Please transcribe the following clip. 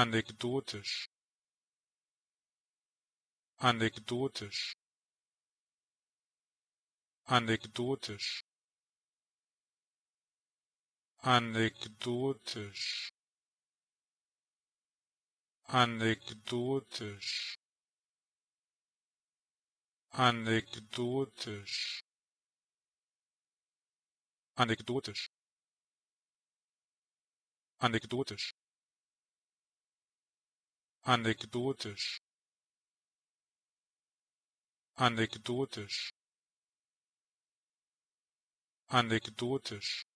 anekdotisch anekdotisch anekdotisch anekdotisch anekdotisch anekdotisch anekdotisch anekdotisch anekdotisch anekdotisch anekdotisch